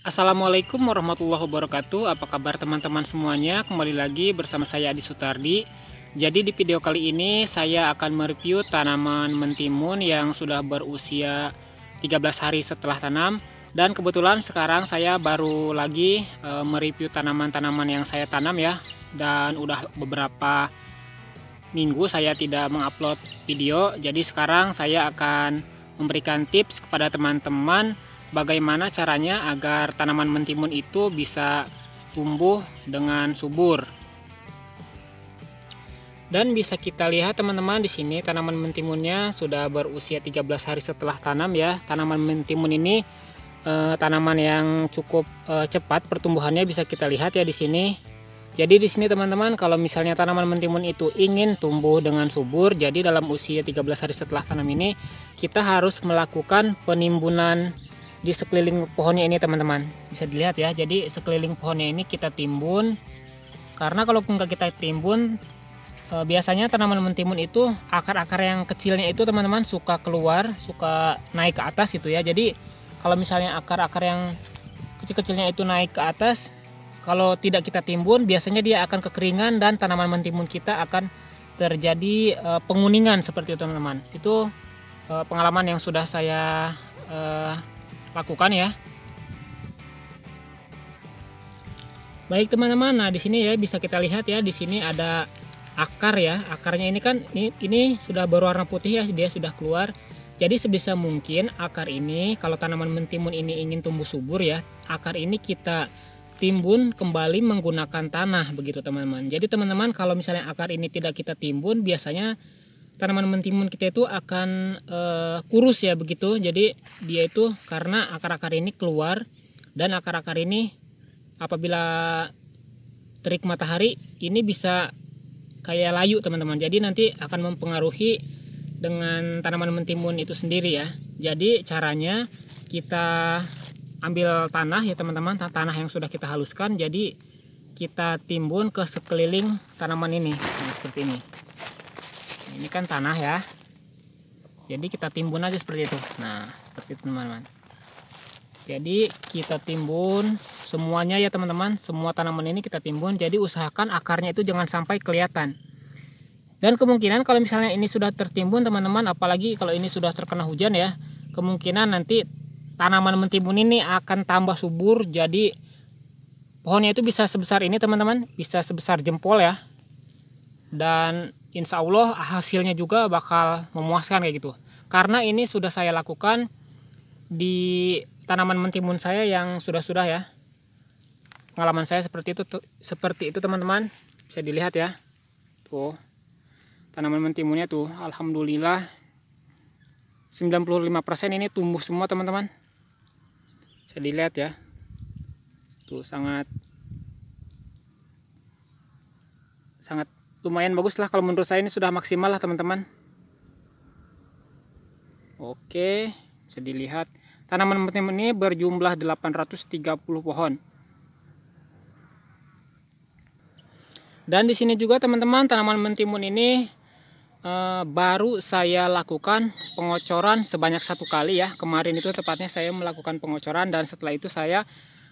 Assalamualaikum warahmatullahi wabarakatuh Apa kabar teman-teman semuanya Kembali lagi bersama saya Adi Sutardi Jadi di video kali ini Saya akan mereview tanaman mentimun Yang sudah berusia 13 hari setelah tanam Dan kebetulan sekarang saya baru lagi e, Mereview tanaman-tanaman yang saya tanam ya Dan udah beberapa minggu saya tidak mengupload video Jadi sekarang saya akan memberikan tips kepada teman-teman bagaimana caranya agar tanaman mentimun itu bisa tumbuh dengan subur. Dan bisa kita lihat teman-teman di sini tanaman mentimunnya sudah berusia 13 hari setelah tanam ya. Tanaman mentimun ini e, tanaman yang cukup e, cepat pertumbuhannya bisa kita lihat ya di sini. Jadi di sini teman-teman kalau misalnya tanaman mentimun itu ingin tumbuh dengan subur, jadi dalam usia 13 hari setelah tanam ini kita harus melakukan penimbunan di sekeliling pohonnya ini teman-teman bisa dilihat ya jadi sekeliling pohonnya ini kita timbun karena kalau nggak kita timbun eh, biasanya tanaman mentimun itu akar-akar yang kecilnya itu teman-teman suka keluar suka naik ke atas gitu ya jadi kalau misalnya akar-akar yang kecil-kecilnya itu naik ke atas kalau tidak kita timbun biasanya dia akan kekeringan dan tanaman mentimun kita akan terjadi eh, penguningan seperti itu teman-teman itu eh, pengalaman yang sudah saya lakukan ya. Baik teman-teman, nah di sini ya bisa kita lihat ya di sini ada akar ya. Akarnya ini kan ini, ini sudah berwarna putih ya, dia sudah keluar. Jadi sebisa mungkin akar ini kalau tanaman mentimun ini ingin tumbuh subur ya, akar ini kita timbun kembali menggunakan tanah begitu teman-teman. Jadi teman-teman kalau misalnya akar ini tidak kita timbun biasanya tanaman mentimun kita itu akan e, kurus ya begitu. Jadi dia itu karena akar-akar ini keluar dan akar-akar ini apabila terik matahari ini bisa kayak layu teman-teman. Jadi nanti akan mempengaruhi dengan tanaman mentimun itu sendiri ya. Jadi caranya kita ambil tanah ya teman-teman, tanah yang sudah kita haluskan. Jadi kita timbun ke sekeliling tanaman ini nah, seperti ini ini kan tanah ya jadi kita timbun aja seperti itu nah seperti itu teman-teman jadi kita timbun semuanya ya teman-teman semua tanaman ini kita timbun jadi usahakan akarnya itu jangan sampai kelihatan dan kemungkinan kalau misalnya ini sudah tertimbun teman-teman apalagi kalau ini sudah terkena hujan ya kemungkinan nanti tanaman mentimbun ini akan tambah subur jadi pohonnya itu bisa sebesar ini teman-teman bisa sebesar jempol ya dan insya Allah hasilnya juga bakal memuaskan kayak gitu karena ini sudah saya lakukan di tanaman mentimun saya yang sudah-sudah ya pengalaman saya seperti itu seperti itu teman-teman bisa dilihat ya tuh tanaman mentimunnya tuh Alhamdulillah 95% ini tumbuh semua teman-teman bisa dilihat ya tuh sangat sangat lumayan bagus lah kalau menurut saya ini sudah maksimal lah teman-teman oke bisa dilihat tanaman mentimun ini berjumlah 830 pohon dan di sini juga teman-teman tanaman mentimun ini e, baru saya lakukan pengocoran sebanyak satu kali ya kemarin itu tepatnya saya melakukan pengocoran dan setelah itu saya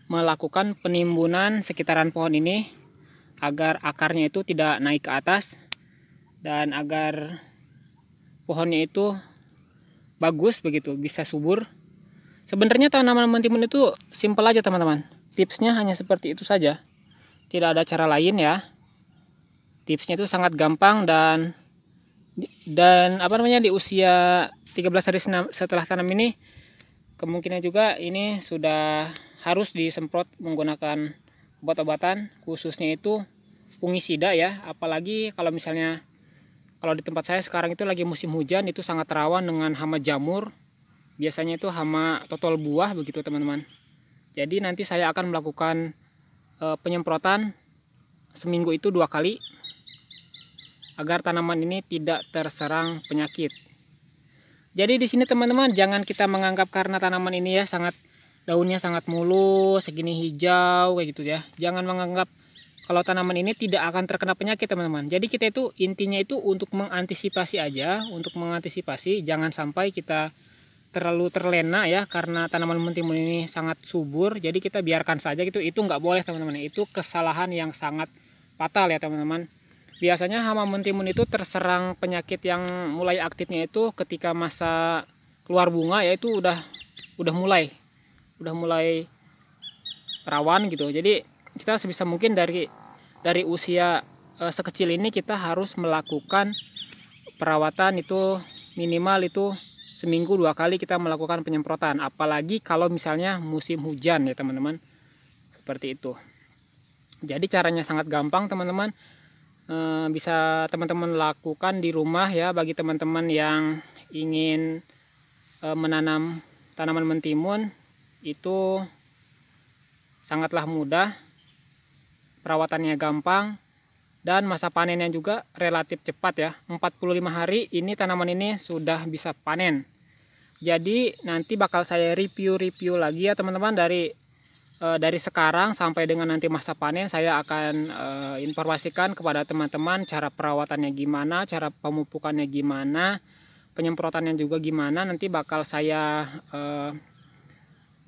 melakukan penimbunan sekitaran pohon ini agar akarnya itu tidak naik ke atas dan agar pohonnya itu bagus begitu bisa subur sebenarnya tanaman mentimun itu simple aja teman-teman tipsnya hanya seperti itu saja tidak ada cara lain ya tipsnya itu sangat gampang dan dan apa namanya di usia 13 hari setelah tanam ini kemungkinan juga ini sudah harus disemprot menggunakan obat-obatan khususnya itu fungisida ya apalagi kalau misalnya kalau di tempat saya sekarang itu lagi musim hujan itu sangat rawan dengan hama jamur biasanya itu hama totol buah begitu teman-teman jadi nanti saya akan melakukan e, penyemprotan seminggu itu dua kali agar tanaman ini tidak terserang penyakit jadi di sini teman-teman jangan kita menganggap karena tanaman ini ya sangat daunnya sangat mulus, segini hijau kayak gitu ya. Jangan menganggap kalau tanaman ini tidak akan terkena penyakit teman-teman. Jadi kita itu intinya itu untuk mengantisipasi aja, untuk mengantisipasi jangan sampai kita terlalu terlena ya karena tanaman mentimun ini sangat subur. Jadi kita biarkan saja gitu. Itu nggak boleh teman-teman. Itu kesalahan yang sangat fatal ya teman-teman. Biasanya hama mentimun itu terserang penyakit yang mulai aktifnya itu ketika masa keluar bunga yaitu udah udah mulai udah mulai rawan gitu jadi kita sebisa mungkin dari dari usia e, sekecil ini kita harus melakukan perawatan itu minimal itu seminggu dua kali kita melakukan penyemprotan apalagi kalau misalnya musim hujan ya teman-teman seperti itu jadi caranya sangat gampang teman-teman e, bisa teman-teman lakukan di rumah ya bagi teman-teman yang ingin e, menanam tanaman mentimun itu sangatlah mudah, perawatannya gampang, dan masa panennya juga relatif cepat ya. 45 hari ini tanaman ini sudah bisa panen. Jadi nanti bakal saya review-review lagi ya teman-teman dari e, dari sekarang sampai dengan nanti masa panen saya akan e, informasikan kepada teman-teman cara perawatannya gimana, cara pemupukannya gimana, penyemprotannya juga gimana. Nanti bakal saya e,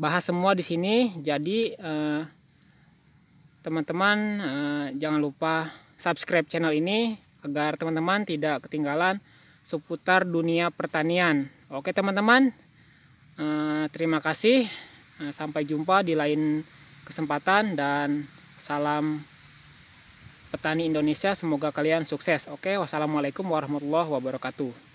bahas semua di sini. Jadi eh, teman-teman eh, jangan lupa subscribe channel ini agar teman-teman tidak ketinggalan seputar dunia pertanian. Oke teman-teman, eh, terima kasih. Sampai jumpa di lain kesempatan dan salam petani Indonesia. Semoga kalian sukses. Oke, wassalamualaikum warahmatullahi wabarakatuh.